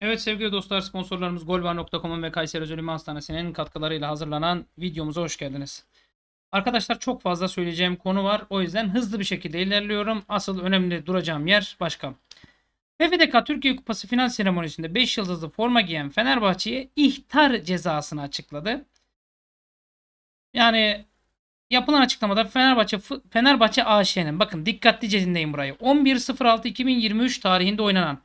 Evet sevgili dostlar sponsorlarımız golvar.com'un ve Kayseri Özel Ünlü Hastanesi'nin katkılarıyla hazırlanan videomuza hoş geldiniz. Arkadaşlar çok fazla söyleyeceğim konu var. O yüzden hızlı bir şekilde ilerliyorum. Asıl önemli duracağım yer başka. PFDK Türkiye Kupası final seremonisinde 5 yıldızlı forma giyen Fenerbahçe'ye ihtar cezasını açıkladı. Yani yapılan açıklamada Fenerbahçe Fenerbahçe AŞ'nin bakın dikkatlice dinleyin burayı. 11.06.2023 tarihinde oynanan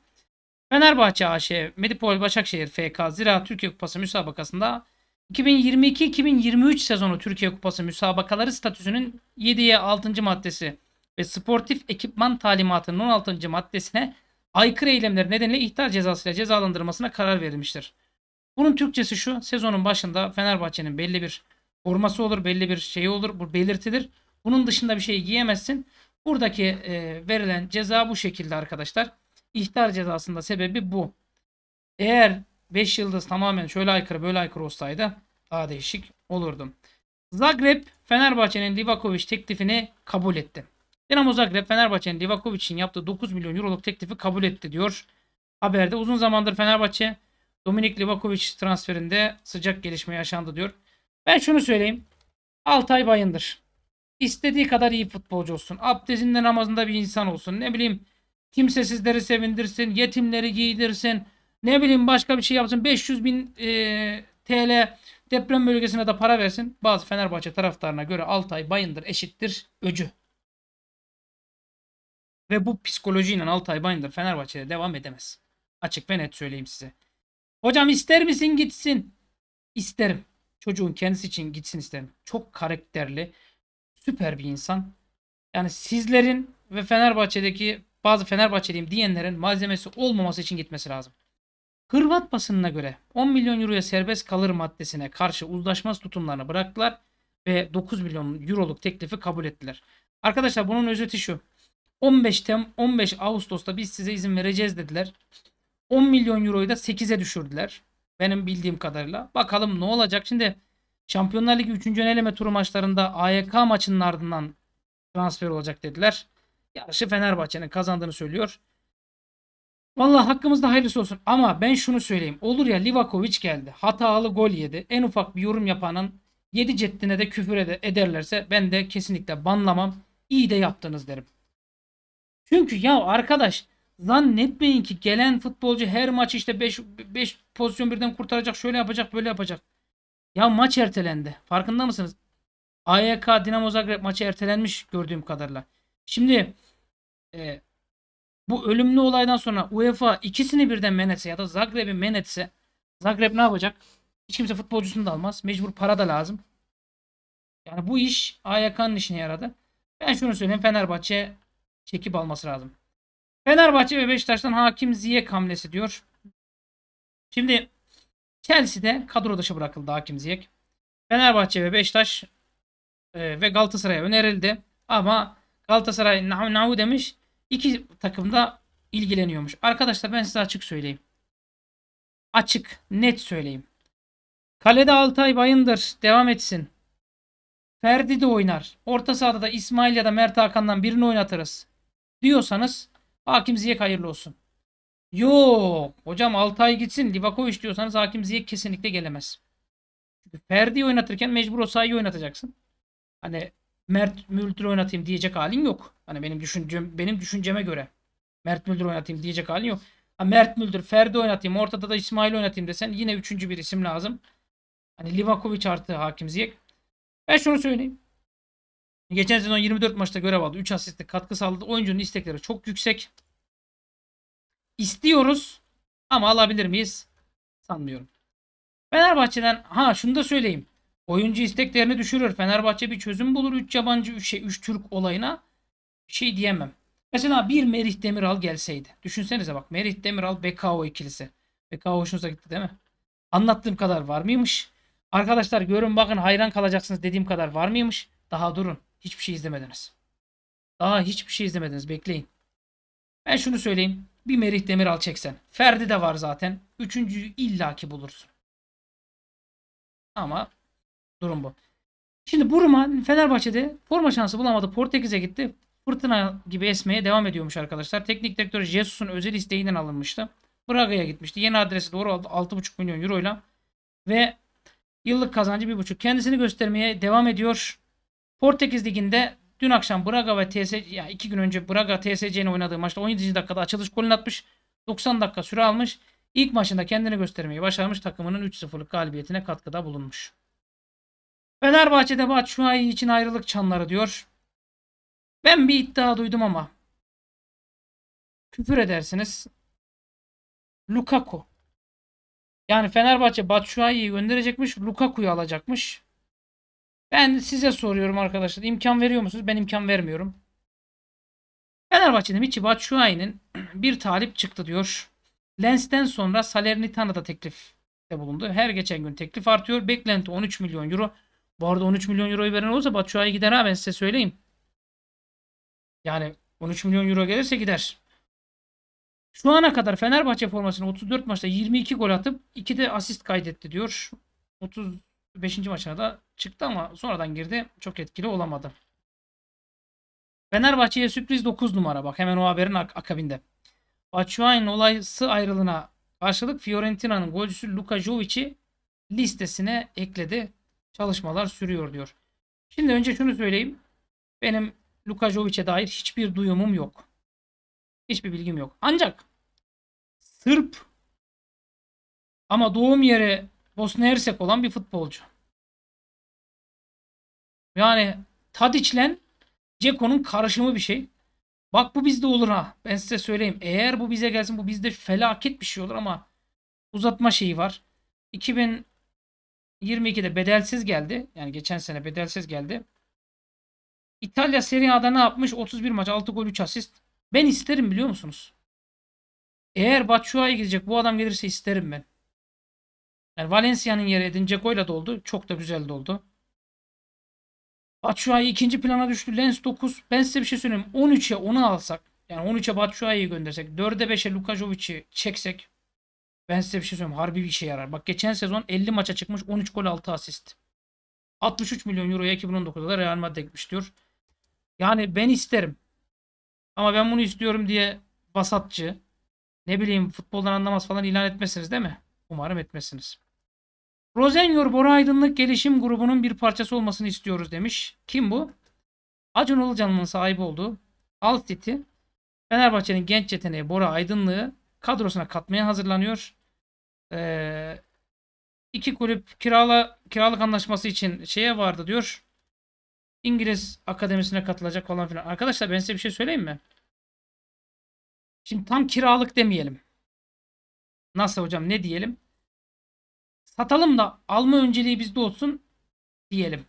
Fenerbahçe AŞ, Medipol Başakşehir FK Zira Türkiye Kupası müsabakasında 2022-2023 sezonu Türkiye Kupası müsabakaları statüsünün 7'ye 6. maddesi ve sportif ekipman talimatının 16. maddesine aykırı eylemler nedeniyle ihtar cezasıyla cezalandırılmasına karar verilmiştir. Bunun Türkçesi şu, sezonun başında Fenerbahçe'nin belli bir forması olur, belli bir şeyi olur, bu belirtilir. Bunun dışında bir şey giyemezsin. Buradaki e, verilen ceza bu şekilde arkadaşlar. İhtar cezasında sebebi bu. Eğer 5 yıldız tamamen şöyle aykırı böyle aykırı olsaydı daha değişik olurdu. Zagreb Fenerbahçe'nin Livakovic teklifini kabul etti. Dinamo Zagreb Fenerbahçe'nin Livakovic'in yaptığı 9 milyon euroluk teklifi kabul etti diyor. Haberde uzun zamandır Fenerbahçe Dominik Livakovic transferinde sıcak gelişme yaşandı diyor. Ben şunu söyleyeyim. Altay Bayındır. İstediği kadar iyi futbolcu olsun. Abdestinde namazında bir insan olsun. Ne bileyim kimsesizleri sevindirsin, yetimleri giydirsin, ne bileyim başka bir şey yapsın. 500 bin e, TL deprem bölgesine de para versin. Bazı Fenerbahçe taraftarına göre Altay Bayındır eşittir öcü. Ve bu psikolojiyle Altay Bayındır Fenerbahçe'de devam edemez. Açık ve net söyleyeyim size. Hocam ister misin gitsin? İsterim. Çocuğun kendisi için gitsin isterim. Çok karakterli, süper bir insan. Yani sizlerin ve Fenerbahçe'deki bazı Fenerbahçeliyim diyenlerin malzemesi olmaması için gitmesi lazım. Hırvat basınına göre 10 milyon euroya serbest kalır maddesine karşı uzlaşmaz tutumlarını bıraktılar ve 9 milyon euroluk teklifi kabul ettiler. Arkadaşlar bunun özeti şu. 15 Tem 15 Ağustos'ta biz size izin vereceğiz dediler. 10 milyon euroyu da 8'e düşürdüler. Benim bildiğim kadarıyla. Bakalım ne olacak. Şimdi Şampiyonlar Ligi 3. eleme turu maçlarında AYK maçının ardından transfer olacak dediler yarışı Fenerbahçe'nin kazandığını söylüyor. Vallahi hakkımızda hayırlısı olsun ama ben şunu söyleyeyim. Olur ya Livakovic geldi. Hatalı gol yedi. En ufak bir yorum yapanın yedi ceddine de küfür ederlerse ben de kesinlikle banlamam. İyi de yaptınız derim. Çünkü ya arkadaş zannetmeyin ki gelen futbolcu her maç işte 5 pozisyon birden kurtaracak şöyle yapacak böyle yapacak. Ya maç ertelendi. Farkında mısınız? AYK Dinamo Zagreb maçı ertelenmiş gördüğüm kadarıyla. Şimdi e, bu ölümlü olaydan sonra UEFA ikisini birden men ya da Zagreb'i men Zagreb ne yapacak? Hiç kimse futbolcusunu da almaz. Mecbur para da lazım. Yani bu iş AYK'nın işine yaradı. Ben şunu söyleyeyim Fenerbahçe çekip alması lazım. Fenerbahçe ve Beşiktaş'tan hakim Ziyek hamlesi diyor. Şimdi Chelsea'de kadro dışı bırakıldı hakim Ziyek. Fenerbahçe ve Beşiktaş e, ve Galatasaray'a önerildi. Ama Galatasaray Nahu Nahu demiş. İki takım da ilgileniyormuş. Arkadaşlar ben size açık söyleyeyim. Açık, net söyleyeyim. Kalede Altay Bayındır devam etsin. Ferdi de oynar. Orta sahada da İsmail ya da Mert Hakan'dan birini oynatırız. Diyorsanız Hakim Ziyek hayırlı olsun. Yok. Hocam Altay gitsin Livakovic diyorsanız Hakim Ziyek kesinlikle gelemez. Ferdi oynatırken mecbur o sayıyı oynatacaksın. Hani Mert Müldür oynatayım diyecek halin yok. Hani benim düşüncem, benim düşünceme göre Mert Müldür oynatayım diyecek halin yok. Ha, Mert Müldür, Ferdi oynatayım, ortada da İsmail oynatayım desen yine üçüncü bir isim lazım. Hani Livakovic artı Hakim Ziyek. Ben şunu söyleyeyim. Geçen sezon 24 maçta görev aldı. 3 asistlik katkı sağladı. Oyuncunun istekleri çok yüksek. İstiyoruz ama alabilir miyiz? Sanmıyorum. Fenerbahçe'den ha şunu da söyleyeyim. Oyuncu istek değerini düşürür. Fenerbahçe bir çözüm bulur. 3 yabancı 3 şey, üç Türk olayına şey diyemem. Mesela bir Merih Demiral gelseydi. Düşünsenize bak Merih Demiral Bekao ikilisi. Bekao hoşunuza gitti değil mi? Anlattığım kadar var mıymış? Arkadaşlar görün bakın hayran kalacaksınız dediğim kadar var mıymış? Daha durun. Hiçbir şey izlemediniz. Daha hiçbir şey izlemediniz. Bekleyin. Ben şunu söyleyeyim. Bir Merih Demiral çeksen. Ferdi de var zaten. Üçüncüyü illaki bulursun. Ama durum bu. Şimdi Buruma Fenerbahçe'de forma şansı bulamadı. Portekiz'e gitti. Fırtına gibi esmeye devam ediyormuş arkadaşlar. Teknik direktör Jesus'un özel isteğinden alınmıştı. Braga'ya gitmişti. Yeni adresi doğru aldı. 6,5 milyon euroyla. Ve yıllık kazancı 1,5. Kendisini göstermeye devam ediyor. Portekiz Ligi'nde dün akşam Braga ve TSC, ya iki gün önce Braga TSC'nin oynadığı maçta 17. dakikada açılış golünü atmış. 90 dakika süre almış. İlk maçında kendini göstermeyi başarmış. Takımının 3-0'lık galibiyetine katkıda bulunmuş. Fenerbahçe'de Batshuayi için ayrılık çanları diyor. Ben bir iddia duydum ama küfür edersiniz. Lukaku. Yani Fenerbahçe Batshuayi'yi gönderecekmiş, Lukaku'yu alacakmış. Ben size soruyorum arkadaşlar. imkan veriyor musunuz? Ben imkan vermiyorum. Fenerbahçe'nin içi Batshuayi'nin bir talip çıktı diyor. Lens'ten sonra Salernitana teklif de bulundu. Her geçen gün teklif artıyor. Beklenti 13 milyon euro. Bu arada 13 milyon euroyu veren olursa Batshuayi gider ha ben size söyleyeyim. Yani 13 milyon euro gelirse gider. Şu ana kadar Fenerbahçe formasını 34 maçta 22 gol atıp 2 de asist kaydetti diyor. 35. maçına da çıktı ama sonradan girdi. Çok etkili olamadı. Fenerbahçe'ye sürpriz 9 numara bak hemen o haberin ak akabinde. Batshuayi'nin olaysı ayrılığına karşılık Fiorentina'nın golcüsü Luka Jovic'i listesine ekledi çalışmalar sürüyor diyor. Şimdi önce şunu söyleyeyim. Benim Lukajovic'e dair hiçbir duyumum yok. Hiçbir bilgim yok. Ancak Sırp ama doğum yeri Bosna Hersek olan bir futbolcu. Yani Tadiç'le Ceko'nun karışımı bir şey. Bak bu bizde olur ha. Ben size söyleyeyim. Eğer bu bize gelsin bu bizde felaket bir şey olur ama uzatma şeyi var. 2000 22'de bedelsiz geldi. Yani geçen sene bedelsiz geldi. İtalya Serie A'da ne yapmış? 31 maç 6 gol 3 asist. Ben isterim biliyor musunuz? Eğer Batshuayi gidecek bu adam gelirse isterim ben. Yani Valencia'nın yeri Edin Dzeko'yla doldu. Çok da güzel doldu. Batshuayi ikinci plana düştü. Lens 9. Ben size bir şey söyleyeyim. 13'e 10'u alsak. Yani 13'e Batshuayi'yi göndersek. 4'e 5'e Lukajovic'i çeksek. Ben size bir şey söyleyeyim. Harbi bir işe yarar. Bak geçen sezon 50 maça çıkmış 13 gol 6 asist. 63 milyon euroya 2019'da da Real Madrid'e gitmiş diyor. Yani ben isterim. Ama ben bunu istiyorum diye basatçı, ne bileyim futboldan anlamaz falan ilan etmezsiniz değil mi? Umarım etmezsiniz. Rosenior, Bora Aydınlık Gelişim Grubu'nun bir parçası olmasını istiyoruz demiş. Kim bu? Acun Ilıcalı'nın sahibi olduğu Al City, Fenerbahçe'nin genç yeteneği Bora Aydınlığı kadrosuna katmaya hazırlanıyor. Ee, iki kulüp kirala kiralık anlaşması için şeye vardı diyor. İngiliz akademisine katılacak falan filan. Arkadaşlar ben size bir şey söyleyeyim mi? Şimdi tam kiralık demeyelim. Nasıl hocam ne diyelim? Satalım da alma önceliği bizde olsun diyelim.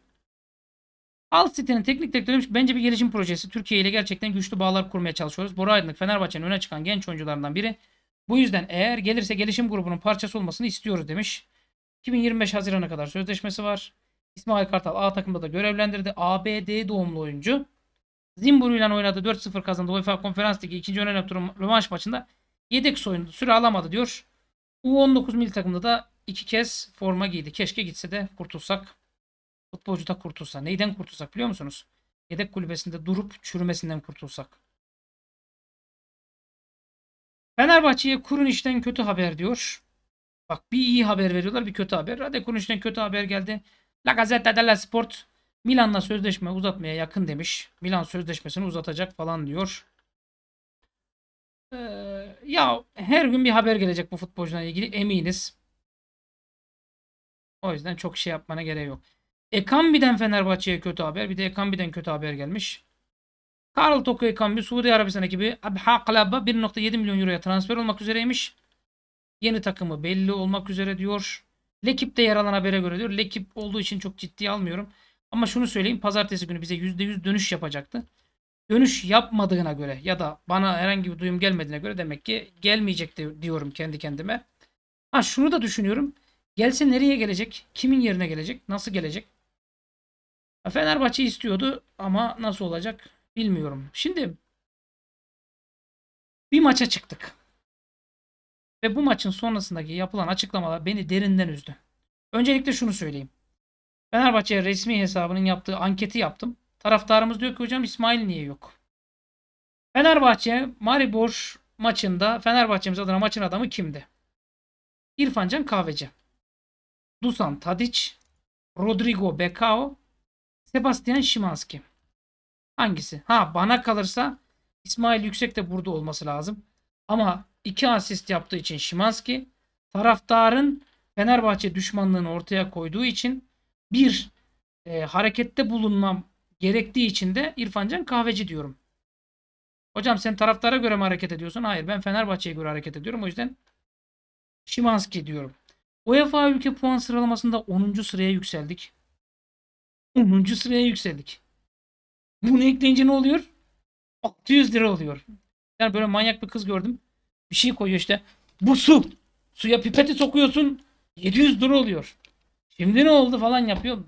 Al City'nin teknik direktörü bence bir gelişim projesi. Türkiye ile gerçekten güçlü bağlar kurmaya çalışıyoruz. Bora Aydınlık Fenerbahçe'nin öne çıkan genç oyuncularından biri. Bu yüzden eğer gelirse gelişim grubunun parçası olmasını istiyoruz demiş. 2025 Haziran'a kadar sözleşmesi var. İsmail Kartal A takımda da görevlendirdi. ABD doğumlu oyuncu. Zimbabwe ile oynadı 4-0 kazandı UEFA Konferans Ligi 2. önemli turu rövanş maçında yedek soyundu. Süre alamadı diyor. U19 milli takımda da iki kez forma giydi. Keşke gitse de kurtulsak. Futbolcu da kurtulsa. Neyden kurtulsak biliyor musunuz? Yedek kulübesinde durup çürümesinden kurtulsak. Fenerbahçe'ye kurun işten kötü haber diyor. Bak bir iyi haber veriyorlar bir kötü haber. Hadi kurun işten kötü haber geldi. La Gazzetta della Sport Milan'la sözleşme uzatmaya yakın demiş. Milan sözleşmesini uzatacak falan diyor. Ee, ya her gün bir haber gelecek bu futbolcuyla ilgili eminiz. O yüzden çok şey yapmana gerek yok. Ekambi'den Fenerbahçe'ye kötü haber. Bir de Ekambi'den kötü haber gelmiş. Karl Tokay Kambi Suudi Arabistan ekibi Abha Kalaba 1.7 milyon euroya transfer olmak üzereymiş. Yeni takımı belli olmak üzere diyor. Lekip'te yer alan habere göre diyor. Lekip olduğu için çok ciddi almıyorum. Ama şunu söyleyeyim pazartesi günü bize %100 dönüş yapacaktı. Dönüş yapmadığına göre ya da bana herhangi bir duyum gelmediğine göre demek ki gelmeyecek diyorum kendi kendime. Ha şunu da düşünüyorum. Gelse nereye gelecek? Kimin yerine gelecek? Nasıl gelecek? Fenerbahçe istiyordu ama nasıl olacak? Bilmiyorum. Şimdi bir maça çıktık. Ve bu maçın sonrasındaki yapılan açıklamalar beni derinden üzdü. Öncelikle şunu söyleyeyim. Fenerbahçe resmi hesabının yaptığı anketi yaptım. Taraftarımız diyor ki hocam İsmail niye yok? Fenerbahçe Maribor maçında Fenerbahçe'miz adına maçın adamı kimdi? İrfancan Kahveci. Dusan Tadic, Rodrigo Becao, Sebastian Şimanski. Hangisi? Ha bana kalırsa İsmail Yüksek de burada olması lazım. Ama iki asist yaptığı için Şimanski taraftarın Fenerbahçe düşmanlığını ortaya koyduğu için bir e, harekette bulunmam gerektiği için de İrfancan Kahveci diyorum. Hocam sen taraftara göre mi hareket ediyorsun? Hayır ben Fenerbahçe'ye göre hareket ediyorum. O yüzden Şimanski diyorum. UEFA ülke puan sıralamasında 10. sıraya yükseldik. 10. sıraya yükseldik. Bunu ekleyince ne oluyor? 600 lira oluyor. Yani böyle manyak bir kız gördüm. Bir şey koyuyor işte. Bu su. Suya pipeti sokuyorsun. 700 lira oluyor. Şimdi ne oldu falan yapıyor.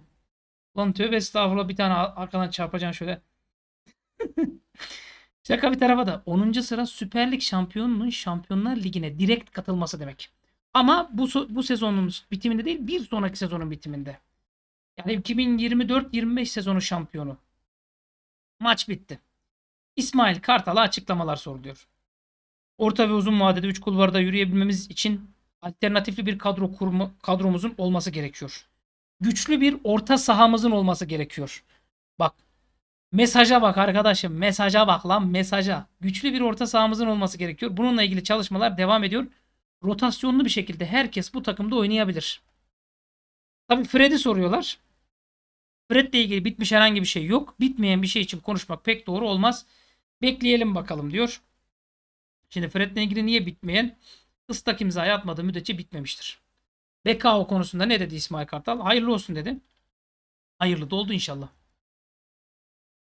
Lan tövbe estağfurullah bir tane arkadan çarpacaksın şöyle. Şaka bir tarafa da 10. sıra Süper Lig şampiyonunun Şampiyonlar Ligi'ne direkt katılması demek. Ama bu bu sezonun bitiminde değil, bir sonraki sezonun bitiminde. Yani 2024-25 sezonu şampiyonu. Maç bitti. İsmail Kartal'a açıklamalar soruluyor. Orta ve uzun vadede 3 kulvarda yürüyebilmemiz için alternatifli bir kadro kurma, kadromuzun olması gerekiyor. Güçlü bir orta sahamızın olması gerekiyor. Bak mesaja bak arkadaşım mesaja bak lan mesaja. Güçlü bir orta sahamızın olması gerekiyor. Bununla ilgili çalışmalar devam ediyor. Rotasyonlu bir şekilde herkes bu takımda oynayabilir. Tabii Fred'i soruyorlar. Fred ile ilgili bitmiş herhangi bir şey yok. Bitmeyen bir şey için konuşmak pek doğru olmaz. Bekleyelim bakalım diyor. Şimdi Fred ile ilgili niye bitmeyen? Islak imzayı atmadığı müddetçe bitmemiştir. BKO konusunda ne dedi İsmail Kartal? Hayırlı olsun dedi. Hayırlı da oldu inşallah.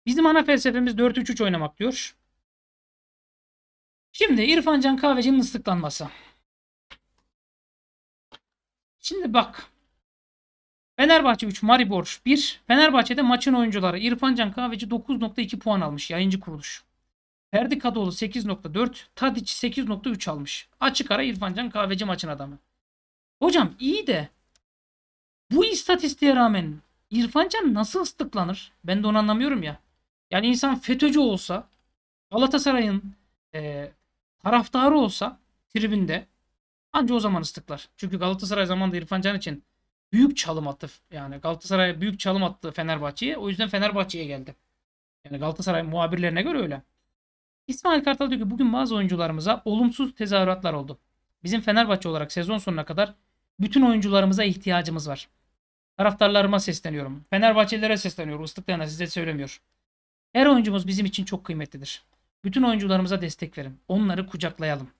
Bizim ana felsefemiz 4-3-3 oynamak diyor. Şimdi İrfan Can Kahveci'nin ıslıklanması. Şimdi bak Fenerbahçe 3, Maribor 1. Fenerbahçe'de maçın oyuncuları İrfan Can Kahveci 9.2 puan almış yayıncı kuruluş. Ferdi Kadıoğlu 8.4, Tadiç 8.3 almış. Açık ara İrfan Can Kahveci maçın adamı. Hocam iyi de bu istatistiğe rağmen İrfan Can nasıl ıslıklanır? Ben de onu anlamıyorum ya. Yani insan FETÖ'cü olsa, Galatasaray'ın e, taraftarı olsa tribünde anca o zaman ıslıklar. Çünkü Galatasaray zamanında İrfan Can için büyük çalım attı. Yani Galatasaray'a büyük çalım attı Fenerbahçe'ye. O yüzden Fenerbahçe'ye geldi. Yani Galatasaray muhabirlerine göre öyle. İsmail Kartal diyor ki bugün bazı oyuncularımıza olumsuz tezahüratlar oldu. Bizim Fenerbahçe olarak sezon sonuna kadar bütün oyuncularımıza ihtiyacımız var. Taraftarlarıma sesleniyorum. Fenerbahçelilere sesleniyorum. Islıklayanlar size söylemiyor. Her oyuncumuz bizim için çok kıymetlidir. Bütün oyuncularımıza destek verin. Onları kucaklayalım.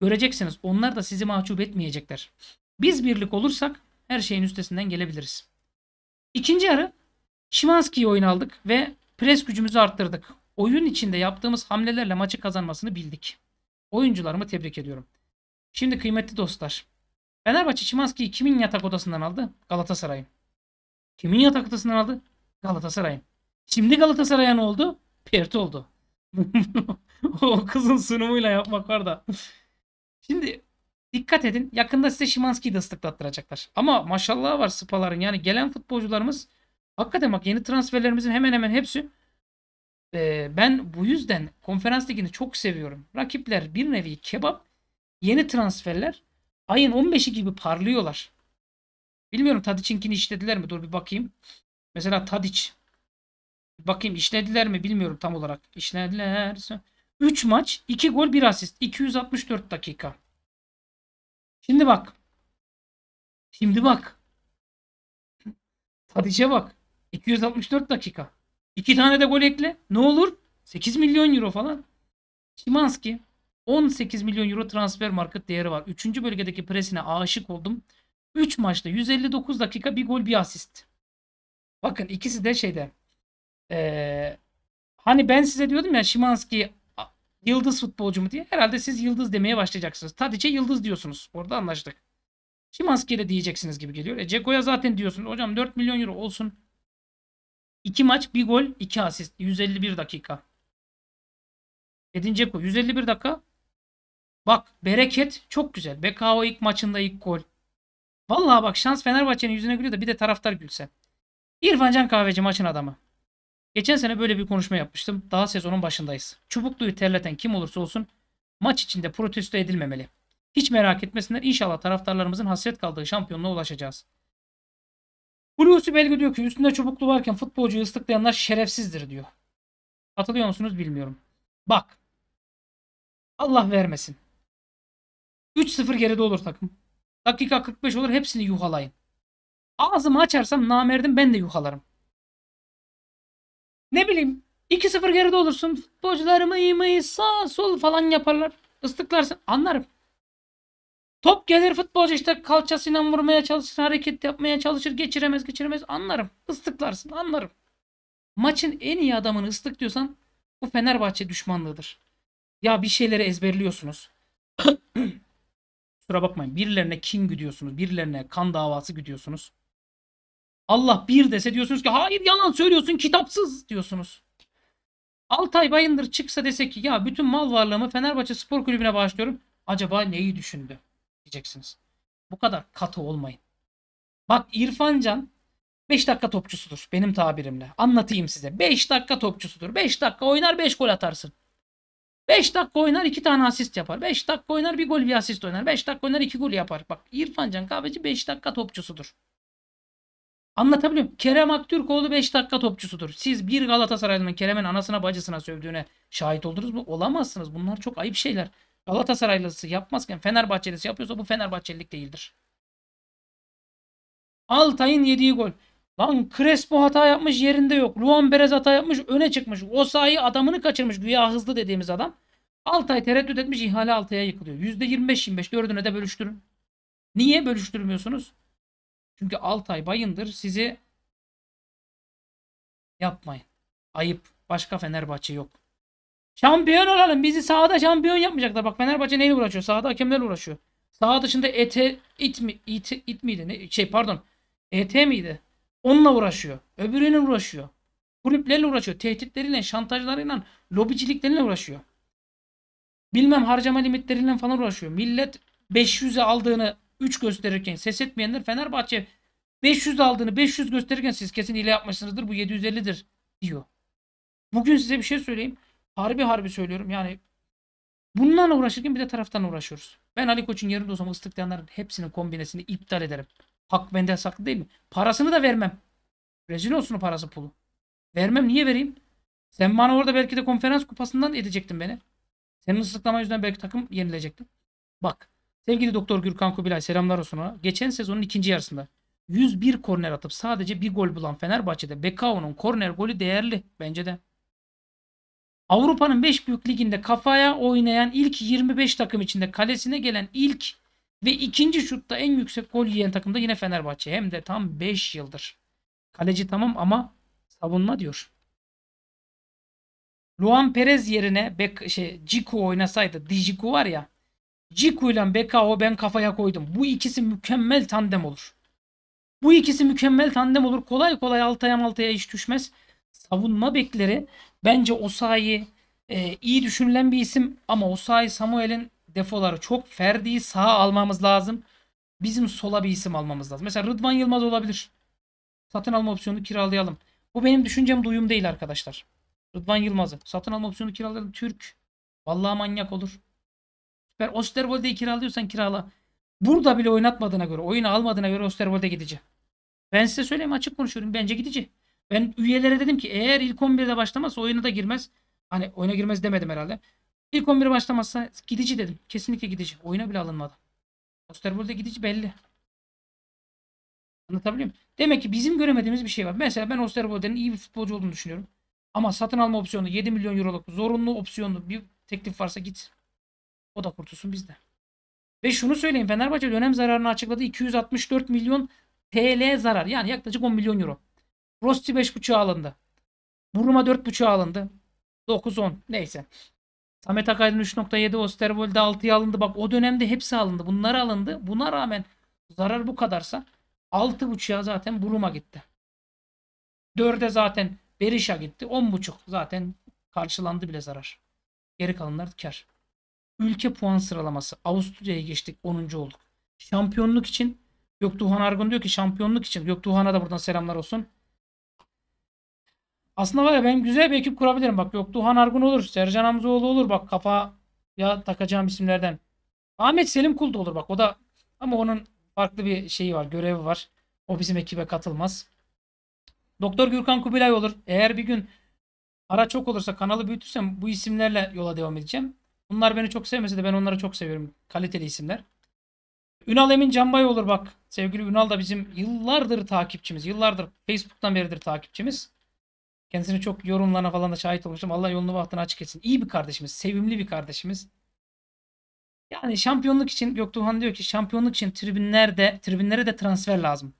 Göreceksiniz onlar da sizi mahcup etmeyecekler. Biz birlik olursak her şeyin üstesinden gelebiliriz. İkinci yarı Şimanski'yi oyun aldık ve pres gücümüzü arttırdık. Oyun içinde yaptığımız hamlelerle maçı kazanmasını bildik. Oyuncularımı tebrik ediyorum. Şimdi kıymetli dostlar. Fenerbahçe Şimanski'yi kimin yatak odasından aldı? Galatasaray'ın. Kimin yatak odasından aldı? Galatasaray'ın. Şimdi Galatasaray'a ne oldu? Pert oldu. o kızın sunumuyla yapmak var da. Şimdi Dikkat edin yakında size Şimanski'yi de ıslıklattıracaklar. Ama maşallah var Spa'ların yani gelen futbolcularımız hakikaten bak yeni transferlerimizin hemen hemen hepsi e, ben bu yüzden konferans ligini çok seviyorum. Rakipler bir nevi kebap yeni transferler ayın 15'i gibi parlıyorlar. Bilmiyorum Tadiç'inkini işlediler mi? Dur bir bakayım. Mesela Tadiç. Bakayım işlediler mi bilmiyorum tam olarak. İşlediler. 3 maç, 2 gol, 1 asist. 264 dakika. Şimdi bak. Şimdi bak. Tadiş'e bak. 264 dakika. İki tane de gol ekle. Ne olur? 8 milyon euro falan. Şimanski 18 milyon euro transfer market değeri var. Üçüncü bölgedeki presine aşık oldum. 3 maçta 159 dakika bir gol bir asist. Bakın ikisi de şeyde. Ee, hani ben size diyordum ya Şimanski Yıldız futbolcu mu diye. Herhalde siz yıldız demeye başlayacaksınız. Tadiç'e yıldız diyorsunuz. Orada anlaştık. Kim askere diyeceksiniz gibi geliyor. E Ceko'ya zaten diyorsunuz. Hocam 4 milyon euro olsun. 2 maç, 1 gol, 2 asist. 151 dakika. Edin Ceko 151 dakika. Bak bereket çok güzel. Bekao ilk maçında ilk gol. Vallahi bak şans Fenerbahçe'nin yüzüne gülüyor da bir de taraftar gülse. İrfan Can Kahveci maçın adamı. Geçen sene böyle bir konuşma yapmıştım. Daha sezonun başındayız. Çubuklu'yu terleten kim olursa olsun maç içinde protesto edilmemeli. Hiç merak etmesinler. İnşallah taraftarlarımızın hasret kaldığı şampiyonluğa ulaşacağız. Hulusi Belge diyor ki üstünde çubuklu varken futbolcuyu ıslıklayanlar şerefsizdir diyor. Katılıyor musunuz bilmiyorum. Bak. Allah vermesin. 3-0 geride olur takım. Dakika 45 olur hepsini yuhalayın. Ağzımı açarsam namerdim ben de yuhalarım. Ne bileyim 2-0 geride olursun. Futbolcular mıy mıy sağ sol falan yaparlar. Islıklarsın anlarım. Top gelir futbolcu işte kalçasıyla vurmaya çalışır, hareket yapmaya çalışır, geçiremez geçiremez anlarım. Islıklarsın anlarım. Maçın en iyi adamını ıslık diyorsan bu Fenerbahçe düşmanlığıdır. Ya bir şeyleri ezberliyorsunuz. Kusura bakmayın birilerine kin güdüyorsunuz, birilerine kan davası güdüyorsunuz. Allah bir dese diyorsunuz ki hayır yalan söylüyorsun kitapsız diyorsunuz. Altay Bayındır çıksa dese ki ya bütün mal varlığımı Fenerbahçe Spor Kulübü'ne bağışlıyorum. Acaba neyi düşündü diyeceksiniz. Bu kadar katı olmayın. Bak İrfan Can 5 dakika topçusudur benim tabirimle. Anlatayım size. 5 dakika topçusudur. 5 dakika oynar 5 gol atarsın. 5 dakika oynar 2 tane asist yapar. 5 dakika oynar 1 gol bir asist oynar. 5 dakika oynar 2 gol yapar. Bak İrfan Can Kahveci 5 dakika topçusudur. Anlatabiliyor muyum? Kerem Aktürkoğlu 5 dakika topçusudur. Siz bir Galatasaraylı'nın Kerem'in anasına bacısına sövdüğüne şahit oldunuz mu? Olamazsınız. Bunlar çok ayıp şeyler. Galatasaraylısı yapmazken Fenerbahçelisi yapıyorsa bu Fenerbahçelilik değildir. Altay'ın yediği gol. Lan Crespo hata yapmış yerinde yok. Luan Perez hata yapmış öne çıkmış. O sahi adamını kaçırmış güya hızlı dediğimiz adam. Altay tereddüt etmiş ihale Altay'a yıkılıyor. %25-25 dördüne de bölüştürün. Niye bölüştürmüyorsunuz? Çünkü Altay Bayındır sizi yapmayın. Ayıp. Başka Fenerbahçe yok. Şampiyon olalım. Bizi sahada şampiyon yapmayacaklar. Bak Fenerbahçe neyle uğraşıyor? Sahada hakemler uğraşıyor. Saha dışında ete it mi it, it miydi? Ne, şey pardon. ET miydi? Onunla uğraşıyor. Öbürüyle uğraşıyor. Kulüplerle uğraşıyor. Tehditleriyle, şantajlarıyla, lobicilikleriyle uğraşıyor. Bilmem harcama limitleriyle falan uğraşıyor. Millet 500'e aldığını 3 gösterirken ses etmeyenler Fenerbahçe 500 aldığını 500 gösterirken siz kesin hile yapmışsınızdır bu 750'dir diyor. Bugün size bir şey söyleyeyim. Harbi harbi söylüyorum yani bundan uğraşırken bir de taraftan uğraşıyoruz. Ben Ali Koç'un yerinde olsam ıslıklayanların hepsinin kombinesini iptal ederim. Hak benden saklı değil mi? Parasını da vermem. Rezil olsun o parası pulu. Vermem niye vereyim? Sen bana orada belki de konferans kupasından edecektin beni. Senin ıslıklama yüzünden belki takım yenilecektin. Bak Sevgili Doktor Gürkan Kubilay selamlar olsun ona. Geçen sezonun ikinci yarısında 101 korner atıp sadece bir gol bulan Fenerbahçe'de Bekao'nun korner golü değerli bence de. Avrupa'nın 5 büyük liginde kafaya oynayan ilk 25 takım içinde kalesine gelen ilk ve ikinci şutta en yüksek gol yiyen takım da yine Fenerbahçe. Hem de tam 5 yıldır. Kaleci tamam ama savunma diyor. Luan Perez yerine Bek şey Ciku oynasaydı, Dijiku var ya Ciku ile Bekao ben kafaya koydum. Bu ikisi mükemmel tandem olur. Bu ikisi mükemmel tandem olur. Kolay kolay Altay'a altaya iş düşmez. Savunma bekleri bence Osayi e, iyi düşünülen bir isim ama Osayi Samuel'in defoları çok. Ferdi'yi sağa almamız lazım. Bizim sola bir isim almamız lazım. Mesela Rıdvan Yılmaz olabilir. Satın alma opsiyonu kiralayalım. Bu benim düşüncem duyum değil arkadaşlar. Rıdvan Yılmaz'ı. Satın alma opsiyonu kiralayalım. Türk. Vallahi manyak olur. Ver Osterwolde'yi kiralıyorsan kirala. Burada bile oynatmadığına göre, oyunu almadığına göre Osterwolde gidici. Ben size söyleyeyim açık konuşuyorum. Bence gidici. Ben üyelere dedim ki eğer ilk 11'de başlamazsa oyuna da girmez. Hani oyuna girmez demedim herhalde. İlk 11'e başlamazsa gidici dedim. Kesinlikle gidici. Oyuna bile alınmadı. Osterwolde gidici belli. Anlatabiliyor muyum? Demek ki bizim göremediğimiz bir şey var. Mesela ben Osterwolde'nin iyi bir futbolcu olduğunu düşünüyorum. Ama satın alma opsiyonu 7 milyon euroluk zorunlu opsiyonlu bir teklif varsa git. O da kurtulsun bizde. Ve şunu söyleyeyim Fenerbahçe dönem zararını açıkladı. 264 milyon TL zarar. Yani yaklaşık 10 milyon euro. Rossi 5.5'a alındı. Buruma 4.5'a alındı. 9-10 neyse. Samet Akaydın 3.7 Osterwold'de 6'ya alındı. Bak o dönemde hepsi alındı. Bunlar alındı. Buna rağmen zarar bu kadarsa 6.5'ya zaten Buruma gitti. 4'e zaten Berisha gitti. 10.5 zaten karşılandı bile zarar. Geri kalanlar kar. Ülke puan sıralaması. Avusturya'ya geçtik 10. olduk. Şampiyonluk için yok Duhan Argun diyor ki şampiyonluk için. yok Duhana da buradan selamlar olsun. Aslında var ya benim güzel bir ekip kurabilirim. Bak yok Duhan Argun olur. Sercan Hamzoğlu olur. Bak kafa ya takacağım isimlerden. Ahmet Selim Kul da olur bak. O da ama onun farklı bir şeyi var. Görevi var. O bizim ekibe katılmaz. Doktor Gürkan Kubilay olur. Eğer bir gün para çok olursa kanalı büyütürsem bu isimlerle yola devam edeceğim. Bunlar beni çok sevmese de ben onları çok seviyorum. Kaliteli isimler. Ünal Emin Canbay olur bak. Sevgili Ünal da bizim yıllardır takipçimiz. Yıllardır Facebook'tan beridir takipçimiz. Kendisini çok yorumlarına falan da şahit olmuştum. Allah yolunu bahtını açık etsin. İyi bir kardeşimiz. Sevimli bir kardeşimiz. Yani şampiyonluk için Göktuğhan diyor ki şampiyonluk için tribünlerde tribünlere de transfer lazım.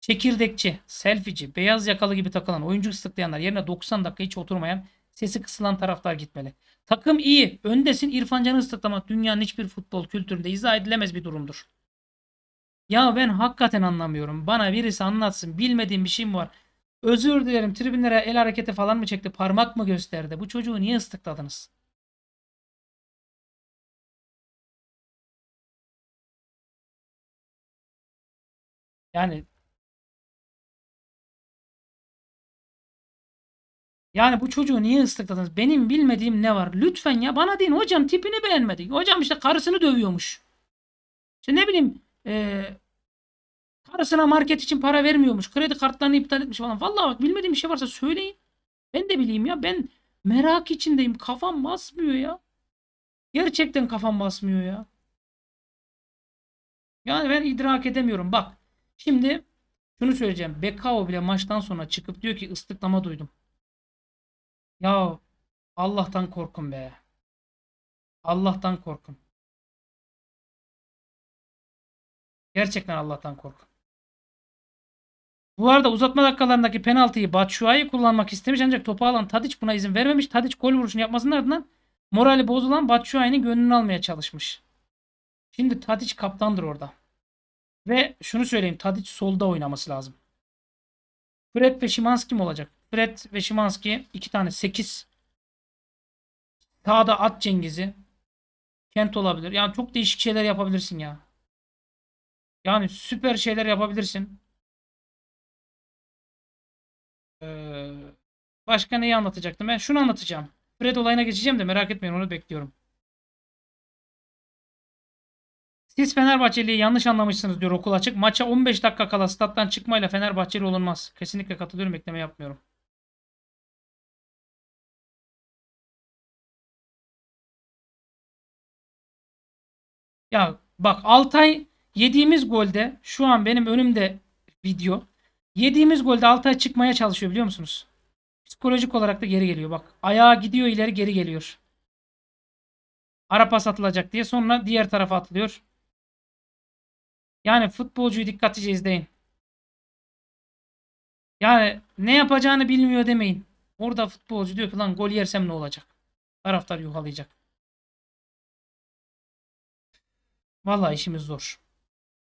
Çekirdekçi, selfieci, beyaz yakalı gibi takılan, oyuncu ıslıklayanlar yerine 90 dakika hiç oturmayan Sesi kısılan taraftar gitmeli. Takım iyi. Öndesin İrfan Can'ı ıslıklamak dünyanın hiçbir futbol kültüründe izah edilemez bir durumdur. Ya ben hakikaten anlamıyorum. Bana birisi anlatsın. Bilmediğim bir şeyim var. Özür dilerim tribünlere el hareketi falan mı çekti? Parmak mı gösterdi? Bu çocuğu niye ıslıkladınız? Yani Yani bu çocuğu niye ıslıkladınız? Benim bilmediğim ne var? Lütfen ya bana deyin hocam tipini beğenmedik. Hocam işte karısını dövüyormuş. İşte ne bileyim e, karısına market için para vermiyormuş. Kredi kartlarını iptal etmiş falan. Vallahi bak bilmediğim bir şey varsa söyleyin. Ben de bileyim ya ben merak içindeyim. Kafam basmıyor ya. Gerçekten kafam basmıyor ya. Yani ben idrak edemiyorum. Bak şimdi şunu söyleyeceğim. Bekao bile maçtan sonra çıkıp diyor ki ıslıklama duydum. Ya Allah'tan korkun be. Allah'tan korkun. Gerçekten Allah'tan korkun. Bu arada uzatma dakikalarındaki penaltıyı Batshuayi kullanmak istemiş ancak topu alan Tadic buna izin vermemiş. Tadic gol vuruşunu yapmasının ardından morali bozulan Batshuayi'nin gönlünü almaya çalışmış. Şimdi Tadic kaptandır orada. Ve şunu söyleyeyim Tadic solda oynaması lazım. Fred ve Şimanski mi olacak? Fred ve Şimanski iki tane 8. Sağda at Cengiz'i. Kent olabilir. Yani çok değişik şeyler yapabilirsin ya. Yani süper şeyler yapabilirsin. Ee, başka neyi anlatacaktım ben? Şunu anlatacağım. Fred olayına geçeceğim de merak etmeyin onu bekliyorum. Siz Fenerbahçeli'yi yanlış anlamışsınız diyor okul açık. Maça 15 dakika kala stat'tan çıkmayla Fenerbahçeli olunmaz. Kesinlikle katılıyorum bekleme yapmıyorum. Ya bak Altay yediğimiz golde şu an benim önümde video. Yediğimiz golde Altay çıkmaya çalışıyor biliyor musunuz? Psikolojik olarak da geri geliyor bak. Ayağa gidiyor ileri geri geliyor. Ara pas atılacak diye sonra diğer tarafa atılıyor. Yani futbolcuyu dikkatlice izleyin. Yani ne yapacağını bilmiyor demeyin. Orada futbolcu diyor ki lan gol yersem ne olacak? Taraftar yuhalayacak. Vallahi işimiz zor.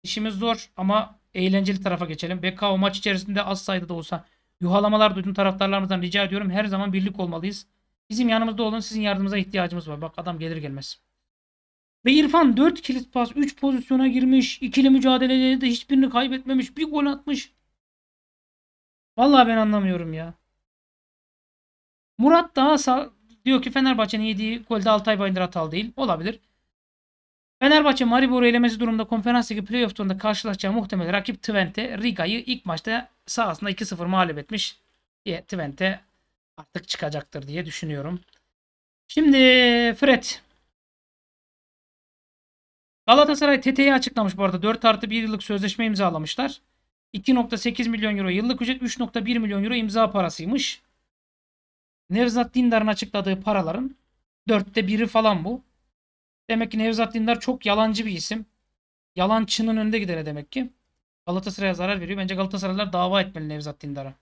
İşimiz zor ama eğlenceli tarafa geçelim. Bekao maç içerisinde az sayıda da olsa yuhalamalar duydum taraftarlarımızdan rica ediyorum. Her zaman birlik olmalıyız. Bizim yanımızda olun sizin yardımınıza ihtiyacımız var. Bak adam gelir gelmez. Ve İrfan 4 kilit pas 3 pozisyona girmiş. ikili de hiçbirini kaybetmemiş. Bir gol atmış. Vallahi ben anlamıyorum ya. Murat daha sağ, diyor ki Fenerbahçe'nin yediği golde Altay Bayındır hatal değil. Olabilir. Fenerbahçe Maribor'u elemesi durumda konferans ligi playoff turunda karşılaşacağı muhtemel rakip Twente Riga'yı ilk maçta sahasında 2-0 mağlup etmiş. Diye Twente artık çıkacaktır diye düşünüyorum. Şimdi Fred Galatasaray TT'yi açıklamış bu arada. 4 artı 1 yıllık sözleşme imzalamışlar. 2.8 milyon euro yıllık ücret 3.1 milyon euro imza parasıymış. Nevzat Dindar'ın açıkladığı paraların 4'te biri falan bu. Demek ki Nevzat Dindar çok yalancı bir isim. Yalançının önünde gidene demek ki. Galatasaray'a zarar veriyor. Bence Galatasaraylılar dava etmeli Nevzat Dindar'a.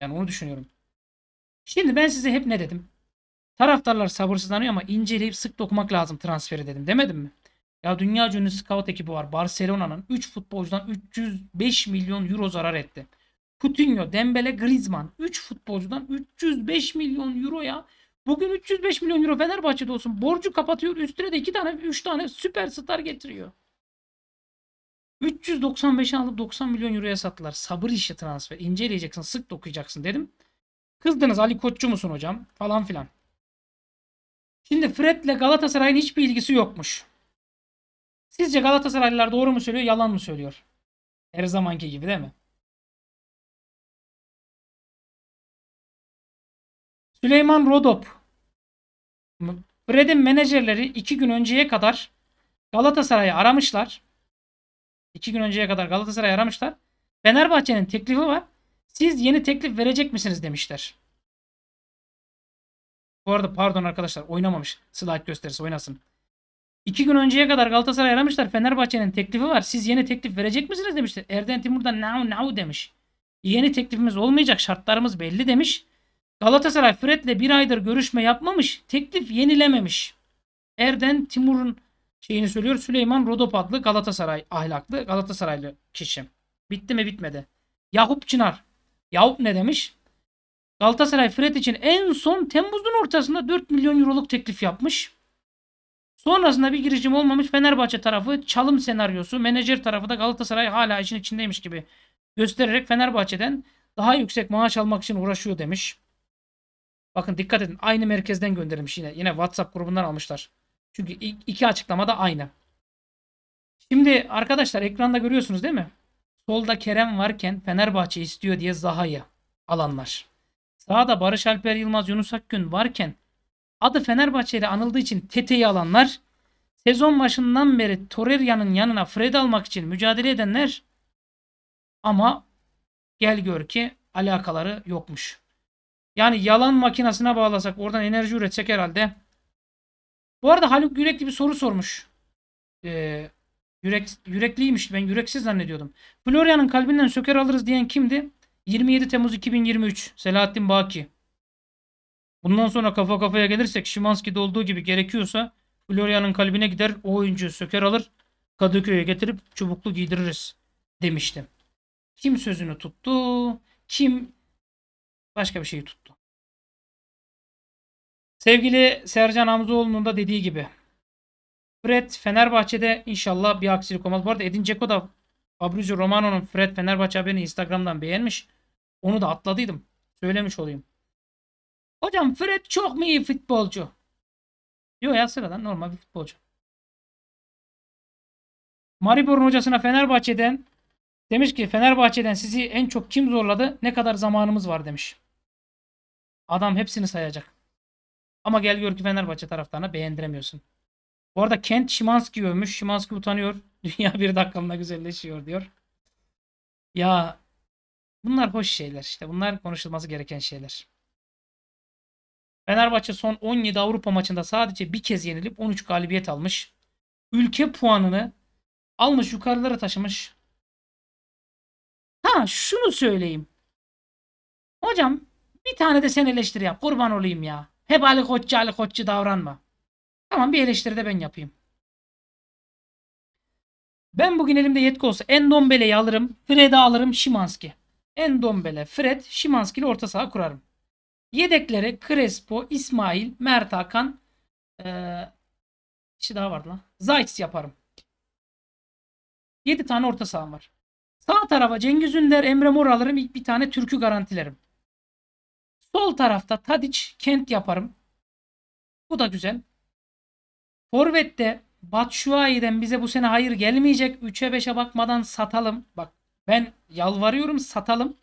Yani onu düşünüyorum. Şimdi ben size hep ne dedim? Taraftarlar sabırsızlanıyor ama inceleyip sık dokumak lazım transferi dedim. Demedim mi? Ya dünya ünlü scout ekibi var. Barcelona'nın 3 futbolcudan 305 milyon euro zarar etti. Coutinho, Dembele, Griezmann. 3 futbolcudan 305 milyon euroya Bugün 305 milyon euro Fenerbahçe'de olsun. Borcu kapatıyor. Üstüne de 2 tane 3 tane süperstar getiriyor. 395'e alıp 90 milyon euroya sattılar. Sabır işi transfer. İnceleyeceksin, sık dokuyacaksın dedim. Kızdınız Ali Koççu musun hocam? Falan filan. Şimdi Fred'le Galatasaray'ın hiçbir ilgisi yokmuş. Sizce Galatasaraylılar doğru mu söylüyor, yalan mı söylüyor? Her zamanki gibi değil mi? Süleyman Rodop. Fred'in menajerleri 2 gün önceye kadar Galatasaray'ı aramışlar. 2 gün önceye kadar Galatasaray'ı aramışlar. Fenerbahçe'nin teklifi var. Siz yeni teklif verecek misiniz demişler. Bu arada pardon arkadaşlar oynamamış. Slide gösterisi oynasın. 2 gün önceye kadar Galatasaray'ı aramışlar. Fenerbahçe'nin teklifi var. Siz yeni teklif verecek misiniz demişler. Erden Timur'dan now now demiş. Yeni teklifimiz olmayacak. Şartlarımız belli demiş. Galatasaray Fred'le bir aydır görüşme yapmamış. Teklif yenilememiş. Erden Timur'un şeyini söylüyor. Süleyman Rodop adlı Galatasaray ahlaklı Galatasaraylı kişi. Bitti mi bitmedi. Yahup Çınar. Yahup ne demiş? Galatasaray Fred için en son Temmuz'un ortasında 4 milyon euroluk teklif yapmış. Sonrasında bir girişim olmamış Fenerbahçe tarafı çalım senaryosu, menajer tarafı da Galatasaray hala işin içindeymiş gibi göstererek Fenerbahçe'den daha yüksek maaş almak için uğraşıyor demiş. Bakın dikkat edin. Aynı merkezden gönderilmiş yine. Yine WhatsApp grubundan almışlar. Çünkü iki açıklama da aynı. Şimdi arkadaşlar ekranda görüyorsunuz değil mi? Solda Kerem varken Fenerbahçe istiyor diye Zaha'yı alanlar. Sağda Barış Alper Yılmaz Yunus Akgün varken adı Fenerbahçe ile anıldığı için Tete'yi alanlar. Sezon başından beri Torreira'nın yanına Fred almak için mücadele edenler ama gel gör ki alakaları yokmuş. Yani yalan makinesine bağlasak oradan enerji üretsek herhalde. Bu arada Haluk Yürekli bir soru sormuş. Ee, yürek, yürekliymiş ben yüreksiz zannediyordum. Florya'nın kalbinden söker alırız diyen kimdi? 27 Temmuz 2023 Selahattin Baki. Bundan sonra kafa kafaya gelirsek Şimanski'de olduğu gibi gerekiyorsa Florya'nın kalbine gider o oyuncu söker alır Kadıköy'e getirip çubuklu giydiririz demiştim. Kim sözünü tuttu? Kim Başka bir şey tuttu. Sevgili Sercan Hamzoğlu'nun da dediği gibi. Fred Fenerbahçe'de inşallah bir aksilik olmaz. Bu arada Edin Ceko da Fabrizio Romano'nun Fred Fenerbahçe haberini Instagram'dan beğenmiş. Onu da atladıydım. Söylemiş olayım. Hocam Fred çok mu iyi futbolcu? Yok ya sıradan normal bir futbolcu. Maribor'un hocasına Fenerbahçe'den Demiş ki Fenerbahçe'den sizi en çok kim zorladı? Ne kadar zamanımız var demiş. Adam hepsini sayacak. Ama gel gör ki Fenerbahçe taraftarına beğendiremiyorsun. Bu arada Kent Şimanski övmüş. Şimanski utanıyor. Dünya bir dakikalığına güzelleşiyor diyor. Ya bunlar hoş şeyler işte. Bunlar konuşulması gereken şeyler. Fenerbahçe son 17 Avrupa maçında sadece bir kez yenilip 13 galibiyet almış. Ülke puanını almış yukarılara taşımış. Ha şunu söyleyeyim. Hocam bir tane de sen eleştiri yap. Kurban olayım ya. Hep Ali Koççu Ali Koççu davranma. Tamam bir eleştiri de ben yapayım. Ben bugün elimde yetki olsa Endombele'yi alırım. Fred'i alırım. Şimanski. Endombele, Fred, Şimanski ile orta saha kurarım. Yedeklere Crespo, İsmail, Mert Hakan ee, kişi şey daha vardı lan. Zaytis yaparım. 7 tane orta saham var. Sağ tarafa Cengiz Ünder, Emre Mor alırım. İlk bir tane türkü garantilerim. Sol tarafta Tadiç, Kent yaparım. Bu da güzel. Forvet'te Batshuayi'den bize bu sene hayır gelmeyecek. 3'e 5'e bakmadan satalım. Bak ben yalvarıyorum satalım.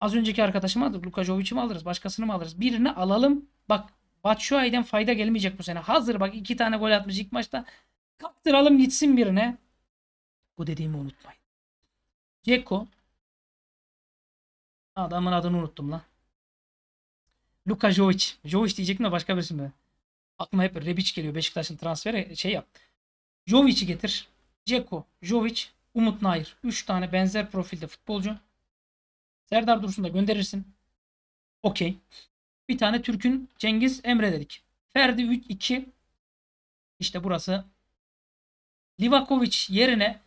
Az önceki arkadaşımı aldık. Lukajovic'i mi alırız? Başkasını mı alırız? Birini alalım. Bak Batshuayi'den fayda gelmeyecek bu sene. Hazır bak iki tane gol atmış ilk maçta. Kaptıralım gitsin birine. Bu dediğimi unutmayın. Ceko. Adamın adını unuttum lan. Luka Jovic. Jovic diyecektim de başka birisi mi? Aklıma hep Rebic geliyor. Beşiktaş'ın transferi şey yap. Jovic'i getir. Ceko, Jovic, Umut Nair. 3 tane benzer profilde futbolcu. Serdar Dursun'da gönderirsin. Okey. Bir tane Türk'ün Cengiz Emre dedik. Ferdi 3 2. İşte burası. Livakovic yerine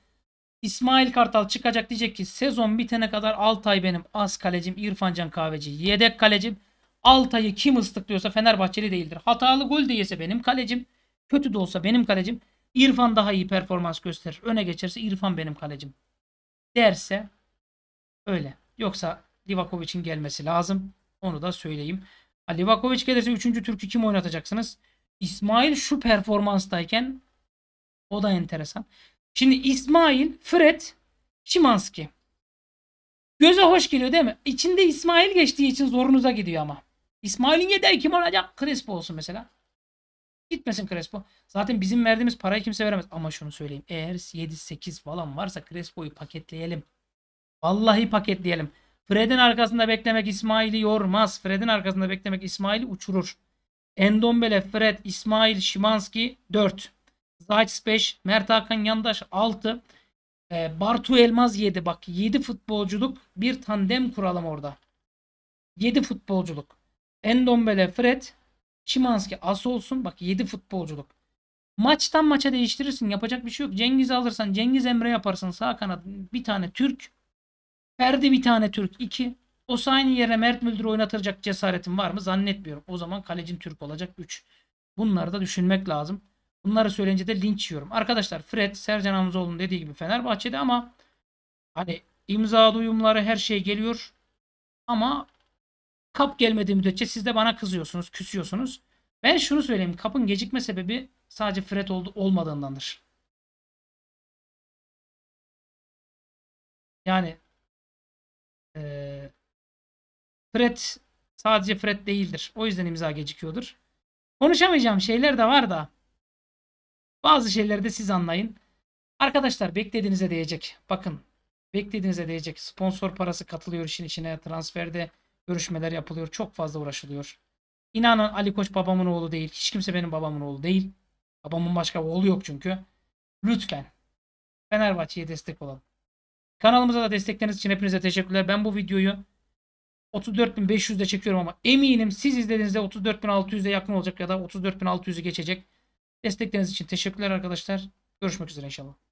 İsmail Kartal çıkacak diyecek ki sezon bitene kadar Altay benim az kalecim İrfancan Kahveci yedek kalecim. Altay'ı kim ıslıklıyorsa Fenerbahçeli değildir. Hatalı gol de yese benim kalecim. Kötü de olsa benim kalecim. İrfan daha iyi performans gösterir. Öne geçerse İrfan benim kalecim. Derse öyle. Yoksa Livakovic'in gelmesi lazım. Onu da söyleyeyim. Livakovic gelirse 3. Türk'ü kim oynatacaksınız? İsmail şu performanstayken o da enteresan. Şimdi İsmail, Fred, Şimanski. Göze hoş geliyor değil mi? İçinde İsmail geçtiği için zorunuza gidiyor ama. İsmail'in yedeği kim olacak? Crespo olsun mesela. Gitmesin Crespo. Zaten bizim verdiğimiz parayı kimse veremez. Ama şunu söyleyeyim. Eğer 7-8 falan varsa Crespo'yu paketleyelim. Vallahi paketleyelim. Fred'in arkasında beklemek İsmail'i yormaz. Fred'in arkasında beklemek İsmail'i uçurur. Endombele, Fred, İsmail, Şimanski 4. Zayt 5, Mert Hakan Yandaş 6, e, ee, Bartu Elmaz 7. Bak 7 futbolculuk bir tandem kuralım orada. 7 futbolculuk. Endombele, Fred, Şimanski, As olsun. Bak 7 futbolculuk. Maçtan maça değiştirirsin. Yapacak bir şey yok. Cengiz alırsan Cengiz Emre yaparsın. Sağ kanat bir tane Türk. Ferdi bir tane Türk. 2. Osayi'nin yere Mert Müldür'ü oynatacak cesaretin var mı? Zannetmiyorum. O zaman kalecin Türk olacak 3. Bunları da düşünmek lazım. Bunları söyleyince de linç yiyorum. Arkadaşlar Fred Sercan Hamzoğlu'nun dediği gibi Fenerbahçe'de ama hani imza uyumları her şey geliyor. Ama kap gelmediği müddetçe siz de bana kızıyorsunuz, küsüyorsunuz. Ben şunu söyleyeyim. Kapın gecikme sebebi sadece Fred oldu, olmadığındandır. Yani e, Fred sadece Fred değildir. O yüzden imza gecikiyordur. Konuşamayacağım şeyler de var da bazı şeyleri de siz anlayın. Arkadaşlar beklediğinize değecek. Bakın beklediğinize değecek. Sponsor parası katılıyor işin içine. Transferde görüşmeler yapılıyor. Çok fazla uğraşılıyor. İnanın Ali Koç babamın oğlu değil. Hiç kimse benim babamın oğlu değil. Babamın başka oğlu yok çünkü. Lütfen Fenerbahçe'ye destek olalım. Kanalımıza da destekleriniz için hepinize teşekkürler. Ben bu videoyu 34.500'de çekiyorum ama eminim siz izlediğinizde 34.600'e yakın olacak ya da 34.600'ü geçecek. Destekleriniz için teşekkürler arkadaşlar. Görüşmek üzere inşallah.